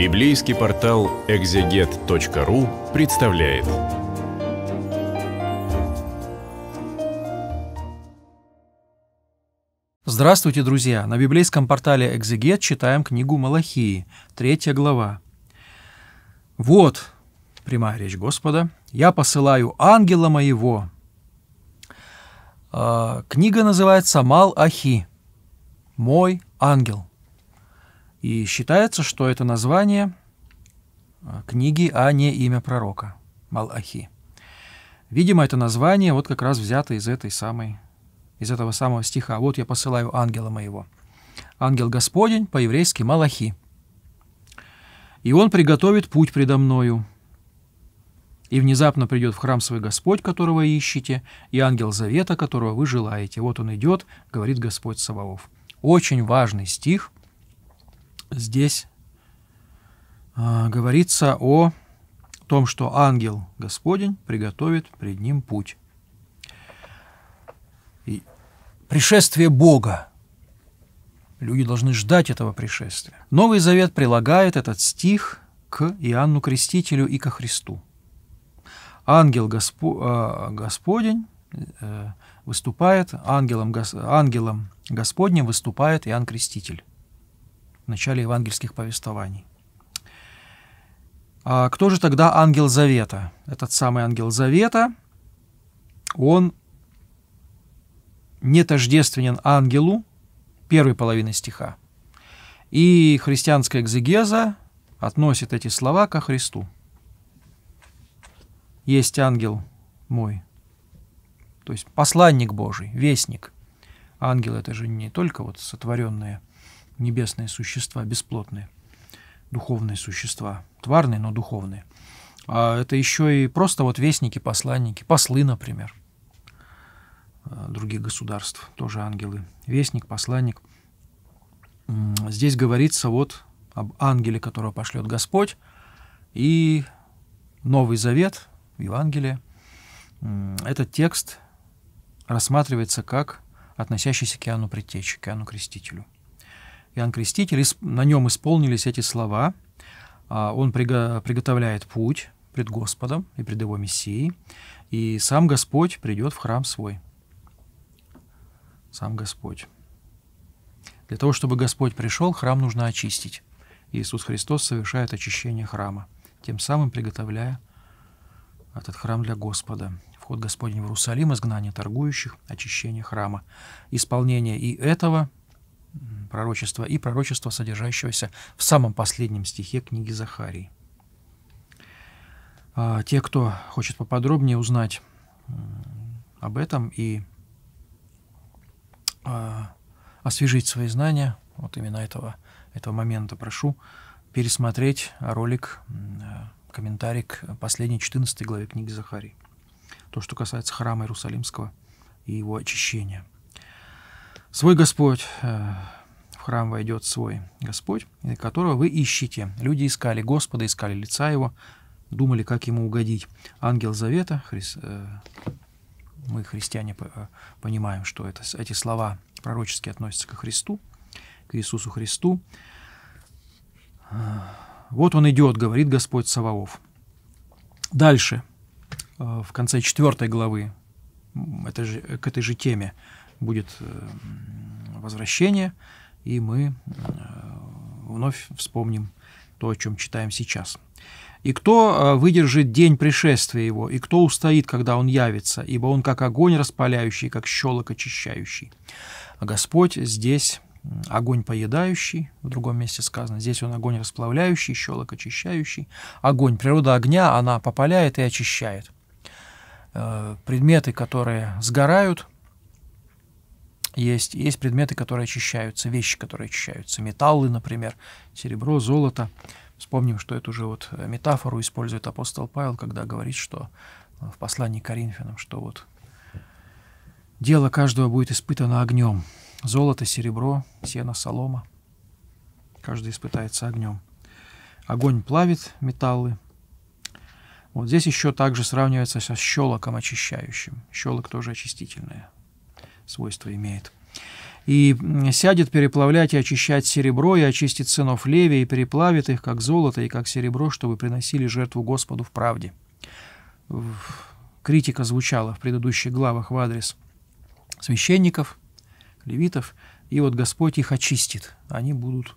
Библейский портал экзегет.ру представляет. Здравствуйте, друзья! На библейском портале «Экзегет» читаем книгу Малахии, третья глава. «Вот, — прямая речь Господа, — я посылаю ангела моего». А, книга называется «Мал-Ахи», «Мой ангел». И считается, что это название э, книги, а не имя пророка Малахи. Видимо, это название вот как раз взято из этой самой, из этого самого стиха. «Вот я посылаю ангела моего». Ангел Господень, по-еврейски Малахи. «И он приготовит путь предо мною». И внезапно придет в храм свой Господь, которого ищете, и ангел завета, которого вы желаете. Вот он идет, говорит Господь Саваоф. Очень важный стих – здесь э, говорится о том, что ангел Господень приготовит пред ним путь. И пришествие Бога. Люди должны ждать этого пришествия. Новый Завет прилагает этот стих к Иоанну Крестителю и ко Христу. Ангел Госпо, э, Господень э, выступает, ангелом, гос, ангелом Господним выступает Иоанн Креститель начале евангельских повествований. А кто же тогда ангел Завета? Этот самый ангел Завета, он не тождественен ангелу первой половины стиха. И христианская экзегеза относит эти слова ко Христу. Есть ангел мой, то есть посланник Божий, вестник. Ангел — это же не только вот сотворенные небесные существа, бесплотные, духовные существа, тварные, но духовные. А это еще и просто вот вестники, посланники, послы, например, а, других государств, тоже ангелы. Вестник, посланник. Здесь говорится вот об ангеле, которого пошлет Господь, и Новый Завет, Евангелие. Этот текст рассматривается как относящийся к Иоанну Предтече, к Иоанну Крестителю – Иоанн Креститель, на нем исполнились эти слова. А, он приготовляет путь пред Господом и пред Его Мессией, и сам Господь придет в храм свой. Сам Господь. Для того, чтобы Господь пришел, храм нужно очистить. Иисус Христос совершает очищение храма, тем самым приготовляя этот храм для Господа. Вход Господень в Иерусалим, изгнание торгующих, очищение храма. Исполнение и этого пророчества и пророчества, содержащегося в самом последнем стихе книги Захарии. А, те, кто хочет поподробнее узнать об этом и а, освежить свои знания, вот именно этого, этого момента прошу пересмотреть ролик, э, комментарий к последней 14 главе книги Захарии. То, что касается храма Иерусалимского и его очищения – Свой Господь, э, в храм войдет свой Господь, которого вы ищете. Люди искали Господа, искали лица Его, думали, как Ему угодить. Ангел Завета, Хрис... Э, мы, христиане, э, понимаем, что это, эти слова пророчески относятся к Христу, к Иисусу Христу. Вот он идет, говорит Господь Саваоф. Дальше, в конце 4 главы, это же, к этой же теме, будет э, возвращение, и мы э, вновь вспомним то, о чем читаем сейчас. «И кто э, выдержит день пришествия его, и кто устоит, когда он явится, ибо он как огонь распаляющий, как щелок очищающий». А Господь здесь огонь поедающий, в другом месте сказано, здесь он огонь расплавляющий, щелок очищающий. Огонь, природа огня, она попаляет и очищает. Предметы, которые сгорают, есть, есть предметы, которые очищаются, вещи, которые очищаются. Металлы, например, серебро, золото. Вспомним, что это уже вот э, метафору использует апостол Павел, когда говорит, что э, в послании к Коринфянам, что вот дело каждого будет испытано огнем. Золото, серебро, сено, солома. Каждый испытается огнем. Огонь плавит металлы. Вот здесь еще также сравнивается со щелоком очищающим. Щелок тоже очистительное свойство имеет. И сядет переплавлять и очищать серебро, и очистит сынов Леви, и переплавит их, как золото и как серебро, чтобы приносили жертву Господу в правде. Критика звучала в предыдущих главах в адрес священников, левитов, и вот Господь их очистит, они будут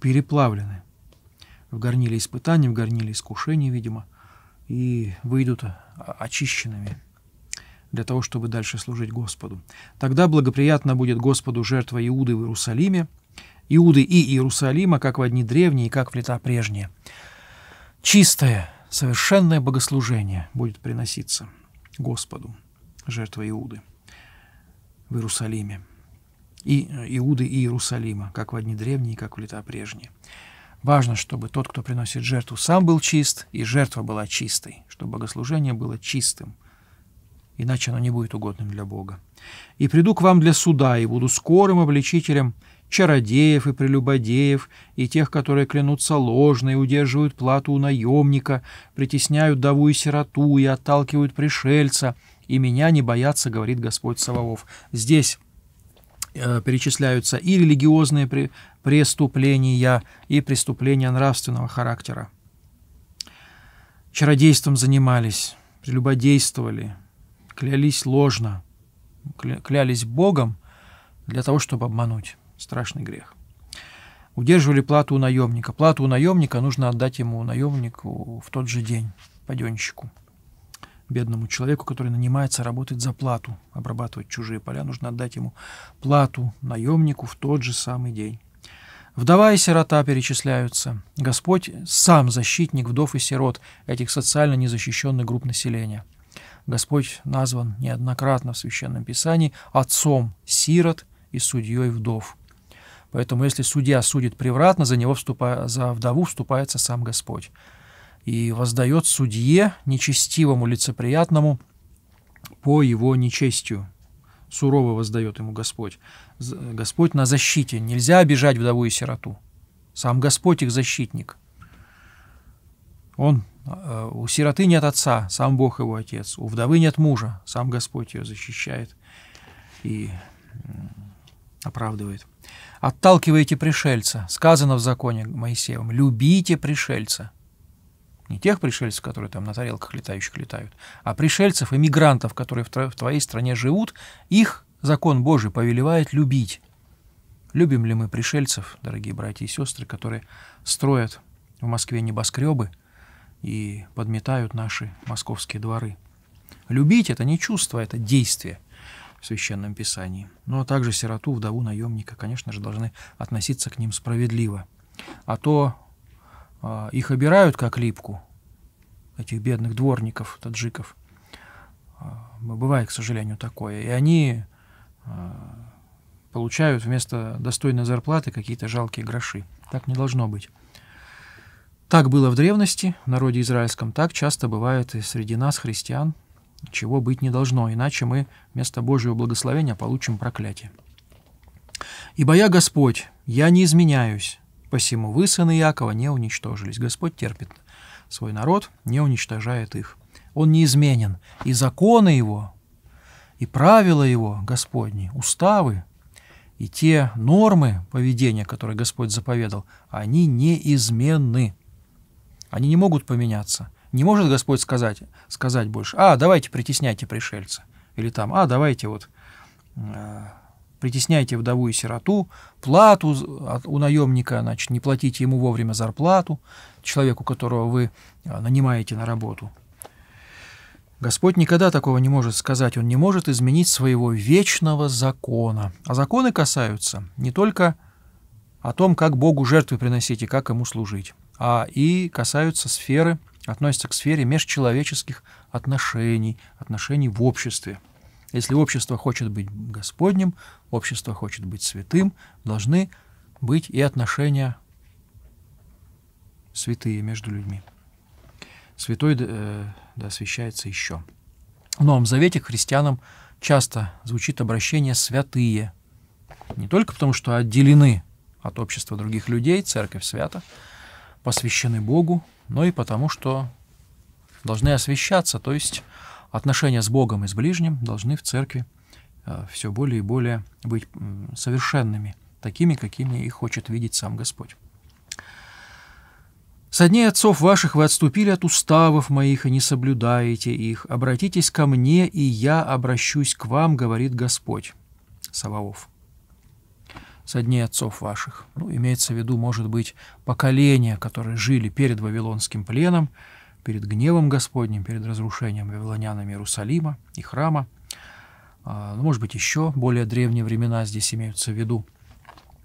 переплавлены в горниле испытаний, в горниле искушений, видимо, и выйдут очищенными для того, чтобы дальше служить Господу. Тогда благоприятно будет Господу жертва Иуды в Иерусалиме, Иуды и Иерусалима, как в одни древние, как в лета прежние. Чистое, совершенное богослужение будет приноситься Господу, жертва Иуды в Иерусалиме. И э, Иуды и Иерусалима, как в одни древние, как в лета прежние. Важно, чтобы тот, кто приносит жертву, сам был чист, и жертва была чистой, чтобы богослужение было чистым, иначе оно не будет угодным для Бога. И приду к вам для суда, и буду скорым обличителем чародеев и прелюбодеев, и тех, которые клянутся ложно и удерживают плату у наемника, притесняют даву и сироту и отталкивают пришельца, и меня не боятся, говорит Господь Саваоф. Здесь э, перечисляются и религиозные преступления, и преступления нравственного характера. Чародейством занимались, прелюбодействовали, клялись ложно, клялись Богом для того, чтобы обмануть. Страшный грех. Удерживали плату у наемника. Плату у наемника нужно отдать ему наемнику в тот же день, паденщику. Бедному человеку, который нанимается работать за плату, обрабатывать чужие поля, нужно отдать ему плату наемнику в тот же самый день. Вдова и сирота перечисляются. Господь сам защитник вдов и сирот, этих социально незащищенных групп населения – Господь назван неоднократно в Священном Писании отцом сирот и судьей вдов. Поэтому если судья судит превратно, за, него вступа, за вдову вступается сам Господь. И воздает судье, нечестивому, лицеприятному, по его нечестию. Сурово воздает ему Господь. Господь на защите. Нельзя обижать вдову и сироту. Сам Господь их защитник. Он Э, у сироты нет отца, сам Бог его отец. У вдовы нет мужа, сам Господь ее защищает и оправдывает. Отталкиваете пришельца. Сказано в законе Моисеевом, любите пришельца. Не тех пришельцев, которые там на тарелках летающих летают, а пришельцев, иммигрантов, которые в твоей стране живут, их закон Божий повелевает любить. Любим ли мы пришельцев, дорогие братья и сестры, которые строят в Москве небоскребы – и подметают наши московские дворы. Любить — это не чувство, это действие в Священном Писании. Ну а также сироту, вдову, наемника, конечно же, должны относиться к ним справедливо. А то э, их обирают как липку, этих бедных дворников, таджиков. Э, бывает, к сожалению, такое. И они э, получают вместо достойной зарплаты какие-то жалкие гроши. Так не должно быть. Так было в древности, в народе израильском, так часто бывает и среди нас, христиан, чего быть не должно, иначе мы вместо Божьего благословения получим проклятие. «Ибо я Господь, я не изменяюсь, посему вы, сыны Якова, не уничтожились». Господь терпит свой народ, не уничтожает их. Он неизменен, и законы его, и правила его, Господни, уставы, и те нормы поведения, которые Господь заповедал, они неизменны. Они не могут поменяться. Не может Господь сказать, сказать больше, а, давайте притесняйте пришельца. Или там, а, давайте вот э, притесняйте вдову и сироту, плату у наемника, значит, не платите ему вовремя зарплату, человеку, которого вы э, нанимаете на работу. Господь никогда такого не может сказать, Он не может изменить своего вечного закона. А законы касаются не только о том, как Богу жертвы приносить и как Ему служить а и касаются сферы, относятся к сфере межчеловеческих отношений, отношений в обществе. Если общество хочет быть Господним, общество хочет быть святым, должны быть и отношения святые между людьми. Святой э, да, освящается еще. В Новом Завете христианам часто звучит обращение «святые». Не только потому, что отделены от общества других людей, церковь свята – посвящены Богу, но и потому, что должны освещаться, то есть отношения с Богом и с ближним должны в церкви э, все более и более быть совершенными, такими, какими и хочет видеть сам Господь. «Со дней отцов ваших вы отступили от уставов моих и не соблюдаете их. Обратитесь ко мне, и я обращусь к вам, говорит Господь». Саваоф с одней отцов ваших. Ну, имеется в виду, может быть, поколения, которые жили перед Вавилонским пленом, перед гневом Господним, перед разрушением вавилонянами Иерусалима и храма. А, ну, может быть, еще более древние времена здесь имеются в виду.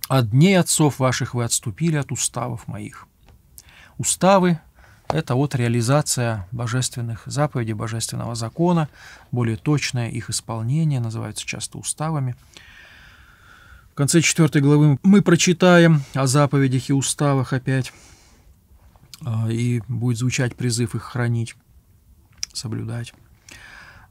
«От дней отцов ваших вы отступили от уставов моих». Уставы – это вот реализация божественных заповедей, божественного закона, более точное их исполнение, называется часто уставами – конце четвертой главы мы прочитаем о заповедях и уставах опять, а, и будет звучать призыв их хранить, соблюдать.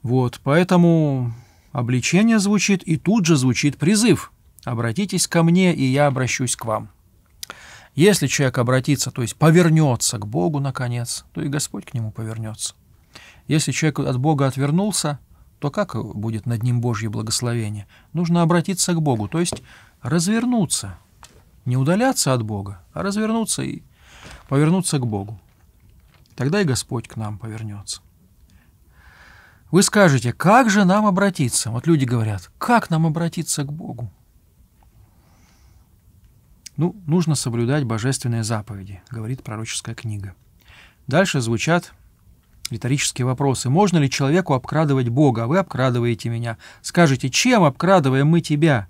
Вот, поэтому обличение звучит, и тут же звучит призыв. «Обратитесь ко мне, и я обращусь к вам». Если человек обратится, то есть повернется к Богу, наконец, то и Господь к нему повернется. Если человек от Бога отвернулся, то как будет над ним Божье благословение? Нужно обратиться к Богу, то есть развернуться, не удаляться от Бога, а развернуться и повернуться к Богу. Тогда и Господь к нам повернется. Вы скажете, как же нам обратиться? Вот люди говорят, как нам обратиться к Богу? Ну, нужно соблюдать божественные заповеди, говорит пророческая книга. Дальше звучат Риторические вопросы. Можно ли человеку обкрадывать Бога? вы обкрадываете меня. Скажите, чем обкрадываем мы тебя?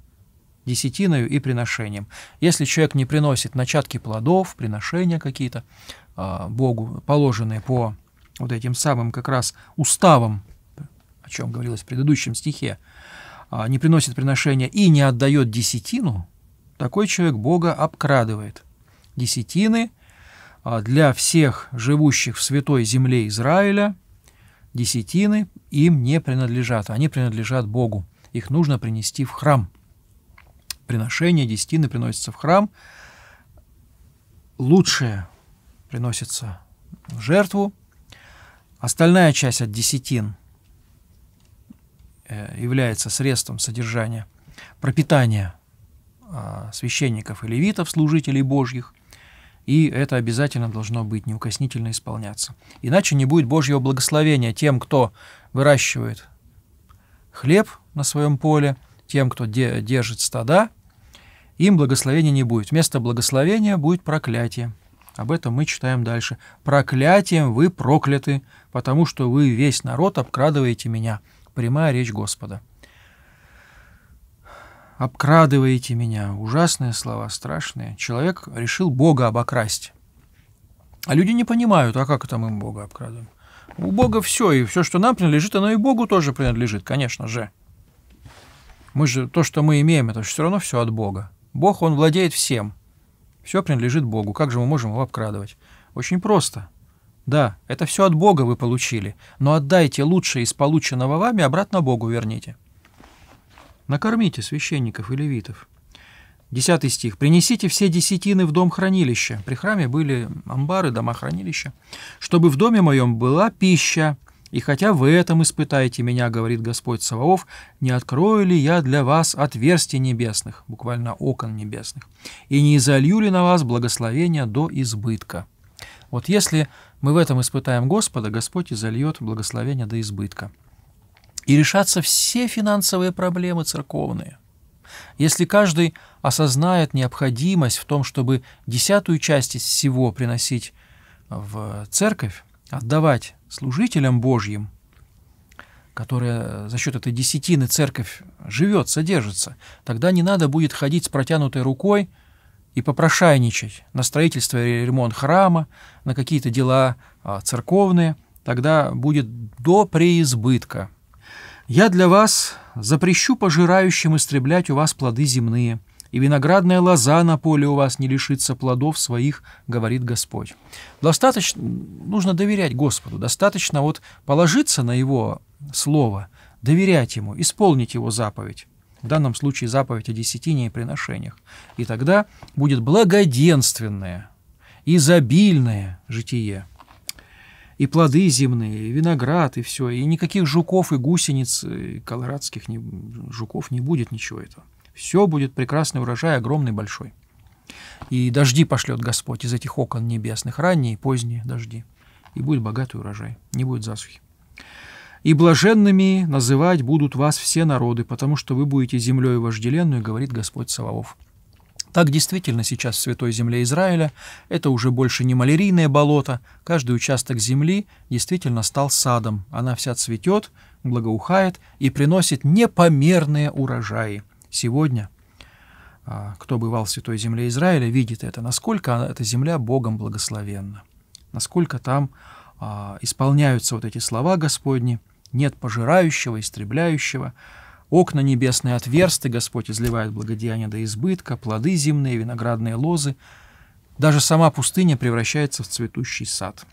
Десятиною и приношением. Если человек не приносит начатки плодов, приношения какие-то э, Богу, положенные по вот этим самым как раз уставам, о чем говорилось в предыдущем стихе, э, не приносит приношения и не отдает десятину, такой человек Бога обкрадывает. Десятины – а, для всех живущих в святой земле Израиля десятины им не принадлежат, они принадлежат Богу. Их нужно принести в храм. Приношение десятины приносится в храм. Лучшее приносится в жертву. Остальная часть от десятин э, является средством содержания, пропитания а, священников и левитов, служителей Божьих, и это обязательно должно быть неукоснительно исполняться. Иначе не будет Божьего благословения тем, кто выращивает хлеб на своем поле, тем, кто де держит стада, им благословения не будет. Вместо благословения будет проклятие. Об этом мы читаем дальше. «Проклятием вы прокляты, потому что вы весь народ обкрадываете меня». Прямая речь Господа обкрадываете меня. Ужасные слова, страшные. Человек решил Бога обокрасть. А люди не понимают, а как это мы Бога обкрадываем? У Бога все, и все, что нам принадлежит, оно и Богу тоже принадлежит, конечно же. Мы же, то, что мы имеем, это все равно все от Бога. Бог, Он владеет всем. Все принадлежит Богу. Как же мы можем его обкрадывать? Очень просто. Да, это все от Бога вы получили, но отдайте лучшее из полученного вами обратно Богу верните накормите священников и левитов». Десятый стих. «Принесите все десятины в дом хранилища». При храме были амбары, дома хранилища. «Чтобы в доме моем была пища, и хотя вы этом испытаете меня, говорит Господь Саваоф, не открою ли я для вас отверстий небесных, буквально окон небесных, и не изолью ли на вас благословения до избытка». Вот если мы в этом испытаем Господа, Господь изольет благословение до избытка и решатся все финансовые проблемы церковные. Если каждый осознает необходимость в том, чтобы десятую часть из всего приносить в церковь, отдавать служителям Божьим, которая за счет этой десятины церковь живет, содержится, тогда не надо будет ходить с протянутой рукой и попрошайничать на строительство или ремонт храма, на какие-то дела а, церковные, тогда будет до преизбытка – я для вас запрещу пожирающим истреблять у вас плоды земные, и виноградная лоза на поле у вас не лишится плодов своих, говорит Господь. Достаточно, нужно доверять Господу, достаточно вот положиться на Его Слово, доверять Ему, исполнить Его заповедь в данном случае заповедь о десятине и приношениях. И тогда будет благоденственное, изобильное житие и плоды земные, и виноград, и все. И никаких жуков, и гусениц, и колорадских не, жуков не будет ничего этого. Все будет прекрасный урожай, огромный, большой. И дожди пошлет Господь из этих окон небесных, ранние и поздние дожди. И будет богатый урожай, не будет засухи. «И блаженными называть будут вас все народы, потому что вы будете землей вожделенную», говорит Господь Саваоф. Так действительно сейчас в Святой Земле Израиля это уже больше не малярийное болото, каждый участок земли действительно стал садом, она вся цветет, благоухает и приносит непомерные урожаи. Сегодня а, кто бывал в Святой Земле Израиля, видит это, насколько эта земля Богом благословенна, насколько там а, исполняются вот эти слова Господни, нет пожирающего, истребляющего, Окна небесные отверсты, Господь изливает благодеяние до избытка, плоды земные, виноградные лозы. Даже сама пустыня превращается в цветущий сад.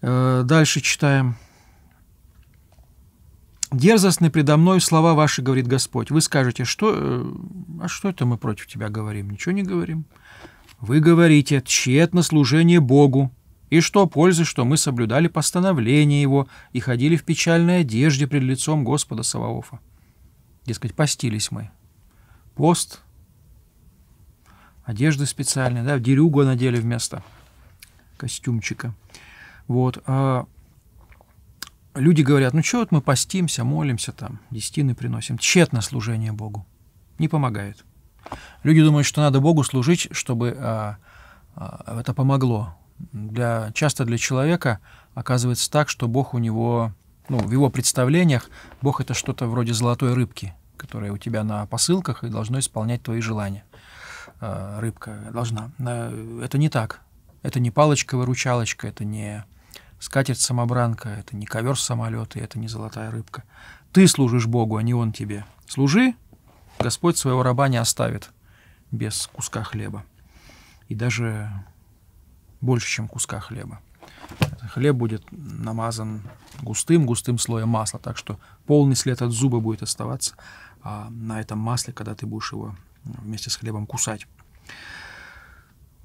Э, дальше читаем. «Дерзостны предо мной слова ваши, — говорит Господь. Вы скажете, что, э, а что это мы против тебя говорим? Ничего не говорим. Вы говорите, тщетно служение Богу, и что пользы, что мы соблюдали постановление его и ходили в печальной одежде пред лицом Господа Саваофа? Дескать, постились мы. Пост, одежды специальные, да, дерюгу надели вместо костюмчика. Вот. А люди говорят, ну что вот мы постимся, молимся там, десятины приносим. Тщетно служение Богу. Не помогает. Люди думают, что надо Богу служить, чтобы а, а, это помогло для, часто для человека оказывается так, что Бог у него, ну, в его представлениях, Бог это что-то вроде золотой рыбки, которая у тебя на посылках и должно исполнять твои желания. Э, рыбка должна. Э, это не так. Это не палочка-выручалочка, это не скатерть-самобранка, это не ковер-самолет, и это не золотая рыбка. Ты служишь Богу, а не Он тебе. Служи, Господь своего раба не оставит без куска хлеба. И даже больше, чем куска хлеба. Хлеб будет намазан густым-густым слоем масла, так что полный след от зуба будет оставаться а, на этом масле, когда ты будешь его вместе с хлебом кусать.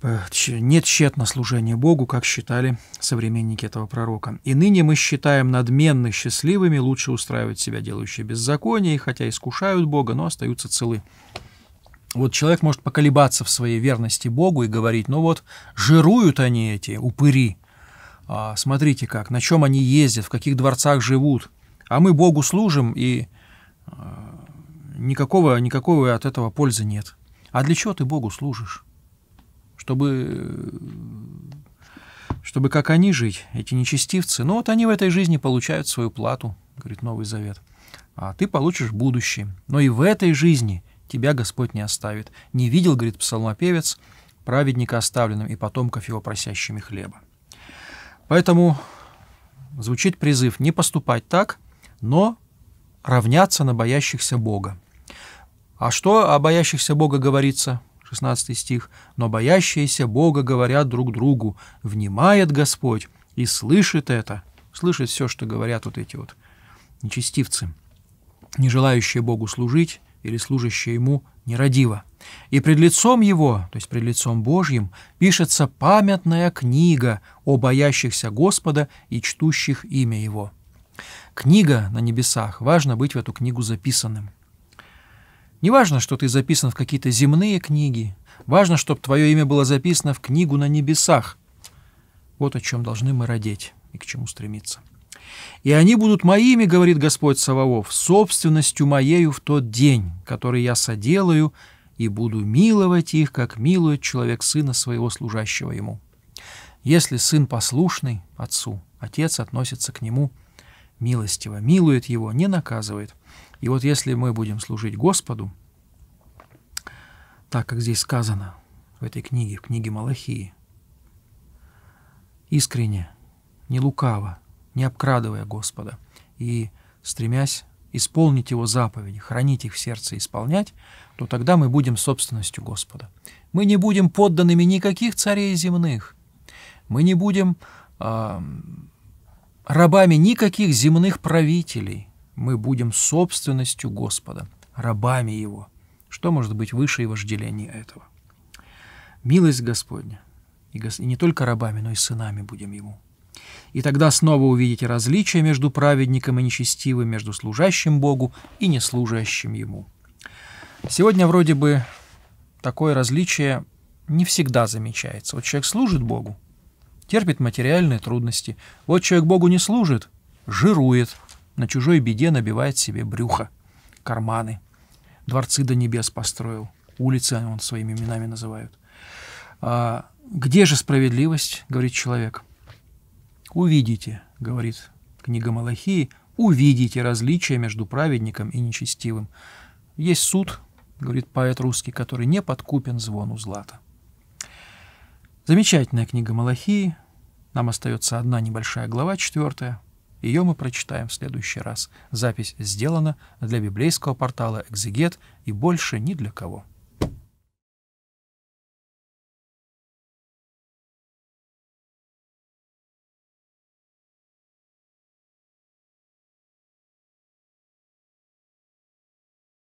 Э, нет тщетно служения Богу, как считали современники этого пророка. И ныне мы считаем надменных счастливыми, лучше устраивать себя делающие беззаконие, хотя искушают Бога, но остаются целы вот человек может поколебаться в своей верности Богу и говорить, ну вот, жируют они эти упыри, а, смотрите как, на чем они ездят, в каких дворцах живут, а мы Богу служим, и а, никакого, никакого от этого пользы нет. А для чего ты Богу служишь? Чтобы, чтобы как они жить, эти нечестивцы? Ну вот они в этой жизни получают свою плату, говорит Новый Завет. А ты получишь будущее. Но и в этой жизни – тебя Господь не оставит. Не видел, говорит псалмопевец, праведника оставленным и потомков его просящими хлеба. Поэтому звучит призыв не поступать так, но равняться на боящихся Бога. А что о боящихся Бога говорится? 16 стих. «Но боящиеся Бога говорят друг другу, внимает Господь и слышит это». Слышит все, что говорят вот эти вот нечестивцы, не желающие Богу служить, или служащее ему нерадиво. И пред лицом его, то есть пред лицом Божьим, пишется памятная книга о боящихся Господа и чтущих имя Его. Книга на небесах, важно быть в эту книгу записанным. Не важно, что ты записан в какие-то земные книги, важно, чтобы твое имя было записано в книгу на небесах. Вот о чем должны мы родить и к чему стремиться и они будут моими, говорит Господь Саваоф, собственностью моею в тот день, который я соделаю, и буду миловать их, как милует человек сына своего, служащего ему. Если сын послушный отцу, отец относится к нему милостиво, милует его, не наказывает. И вот если мы будем служить Господу, так как здесь сказано в этой книге, в книге Малахии, искренне, не лукаво, не обкрадывая Господа, и стремясь исполнить Его заповеди, хранить их в сердце и исполнять, то тогда мы будем собственностью Господа. Мы не будем подданными никаких царей земных. Мы не будем э, рабами никаких земных правителей. Мы будем собственностью Господа, рабами Его. Что может быть выше и вожделения этого? Милость Господня. И не только рабами, но и сынами будем Ему и тогда снова увидите различия между праведником и нечестивым, между служащим Богу и неслужащим Ему. Сегодня вроде бы такое различие не всегда замечается. Вот человек служит Богу, терпит материальные трудности. Вот человек Богу не служит, жирует, на чужой беде набивает себе брюхо, карманы. Дворцы до небес построил, улицы он своими именами называют. А, где же справедливость, говорит человек – увидите, говорит книга Малахии, увидите различия между праведником и нечестивым. Есть суд, говорит поэт русский, который не подкупен звону злата. Замечательная книга Малахии. Нам остается одна небольшая глава, четвертая. Ее мы прочитаем в следующий раз. Запись сделана для библейского портала «Экзегет» и больше ни для кого.